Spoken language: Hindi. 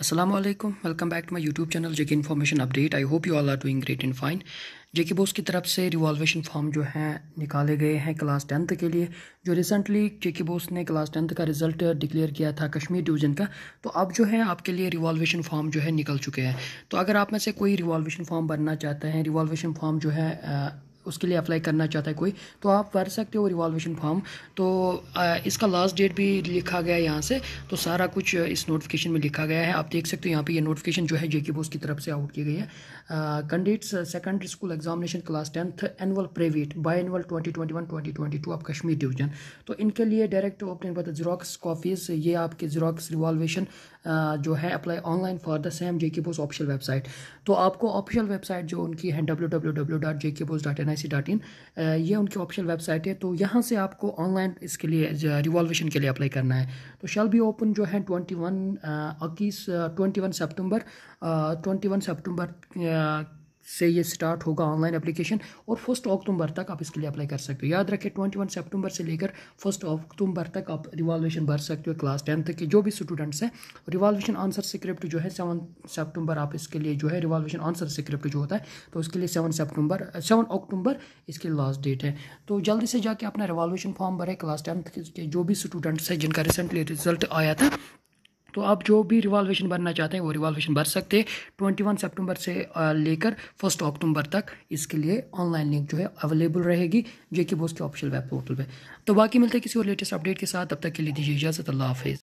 Aslam welcome back to my YouTube channel J K information update I hope you all are doing great and fine J K BOSE की तरफ से रिवॉल्वेशन फॉर्म जो है निकाले गए हैं क्लास टेंथ के लिए जो रिसेंटली जेके बोस ने क्लास टेंथ का रिजल्ट डिक्लेयर किया था कश्मीर डिवीज़न का तो अब जो है आपके लिए रिवॉल्वेशन फॉर्म जो है निकल चुके हैं तो अगर आप में से कोई रिवॉल्वेशन फॉर्म भरना चाहते हैं रिवॉल्वेशन फॉर्म जो है आ, उसके लिए अप्लाई करना चाहता है कोई तो आप भर सकते हो रिवॉल्वेशन फॉर्म तो आ, इसका लास्ट डेट भी लिखा गया है यहाँ से तो सारा कुछ इस नोटिफिकेशन में लिखा गया है आप देख सकते हो यहाँ पे ये यह नोटिफिकेशन जो है जेके बोस की तरफ से आउट की गई है candidates secondary school examination class tenth annual private biannual twenty twenty one twenty twenty two Kashmir division तो इनके लिए डायरेक्ट ऑप्टेन पर जीरोक्स कॉपीज़ ये आपके जीरोक्स रिवॉल्वेशन जो है apply online for the same J K BOSE official website तो आपको ऑफिशियल वेबसाइट जो उनकी है W W W dot BOSE dot N I C dot in ये उनकी ऑफिशियल वेबसाइट है तो यहाँ से आपको ऑनलाइन इसके लिए रिवॉल्वेशन uh, के लिए अप्लाई करना है तो शेल बी ओपन जो है ट्वेंटी वन uh, इक्कीस twenty one September twenty one September से ये स्टार्ट होगा ऑनलाइन एप्लीकेशन और फर्स्ट अक्टूबर तक आप इसके लिए अप्लाई कर सकते हो याद रखें ट्वेंटी वन सेप्टूबर से लेकर फर्स्ट अक्टूबर तक आप रिवॉल्यूशन भर सकते हो क्लास टेंथ के जो भी स्टूडेंट्स हैं रिवॉल्यूशन आंसर स्क्रिप्ट जो है सेवन सेप्टूबर आप इसके लिए जो है रिवॉल्यूशन आंसर स्क्रिप्ट जो होता है तो उसके लिए सेवन सेप्टूबर सेवन अक्टूबर इसकी लास्ट डेट है तो जल्दी से जाके अपना रिवॉल्यूशन फॉर्म भरे क्लास टेंथ के जो भी स्टूडेंट्स हैं जिनका रिसेंटली रिजल्ट आया था तो आप जो भी रिवॉल्वेशन भरना चाहते हैं वो रिवॉल्वेशन भर सकते हैं ट्वेंटी वन सेप्टेम्बर से लेकर फर्स्ट अक्टूबर तक इसके लिए ऑनलाइन लिंक जो है अवेलेबल रहेगी जे कि बोस के ऑफिशियल वेब पोर्टल पर तो बाकी मिलते हैं किसी और लेटेस्ट अपडेट के साथ तब तक के लिए दीजिए इजाज़त अल्लाह हाफिज़